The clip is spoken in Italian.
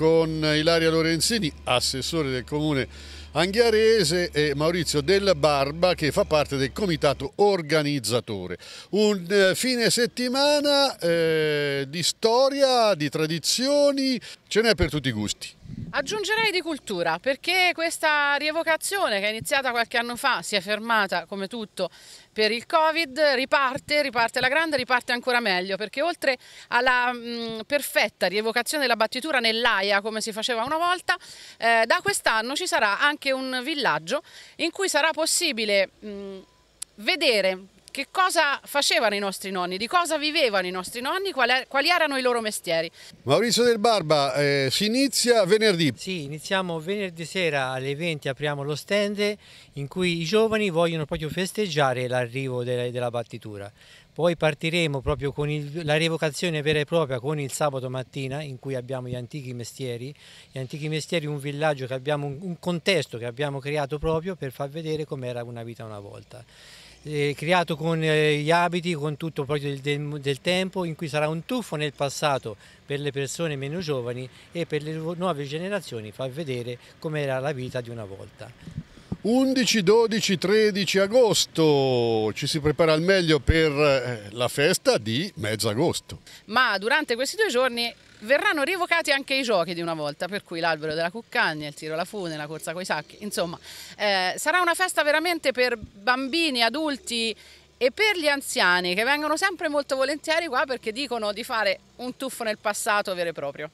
con Ilaria Lorenzini, assessore del comune Anghiarese e Maurizio Della Barba che fa parte del comitato organizzatore. Un eh, fine settimana eh, di storia, di tradizioni, ce n'è per tutti i gusti. Aggiungerei di cultura perché questa rievocazione che è iniziata qualche anno fa si è fermata come tutto per il Covid, riparte, riparte la grande, riparte ancora meglio perché oltre alla mh, perfetta rievocazione della battitura nell'AIA come si faceva una volta, eh, da quest'anno ci sarà anche un villaggio in cui sarà possibile mh, vedere che cosa facevano i nostri nonni, di cosa vivevano i nostri nonni, quali, erano i loro mestieri. Maurizio Del Barba, eh, si inizia venerdì. Sì, iniziamo venerdì sera alle 20, apriamo lo stand in cui i giovani vogliono proprio festeggiare l'arrivo della, della battitura. Poi partiremo proprio con il, la rievocazione vera e propria con il sabato mattina in cui abbiamo gli antichi mestieri. Gli antichi mestieri un villaggio che abbiamo, un contesto che abbiamo creato proprio per far vedere com'era una vita una volta eh, creato con eh, gli abiti, con tutto proprio del, del, del, tempo, in cui sarà un tuffo nel passato per le persone meno giovani e per le nuove generazioni far vedere com'era la vita di una volta. 11, 12, 13 agosto ci si prepara al meglio per eh, la festa di mezzagosto. Ma durante questi due giorni verranno revocati anche i giochi di una volta, per cui l'albero della cuccagna, il tiro alla fune, la corsa coi sacchi, insomma, eh, sarà una festa veramente per bambini, adulti e per gli anziani che vengono sempre molto volentieri qua perché dicono di fare un tuffo nel passato vero e proprio.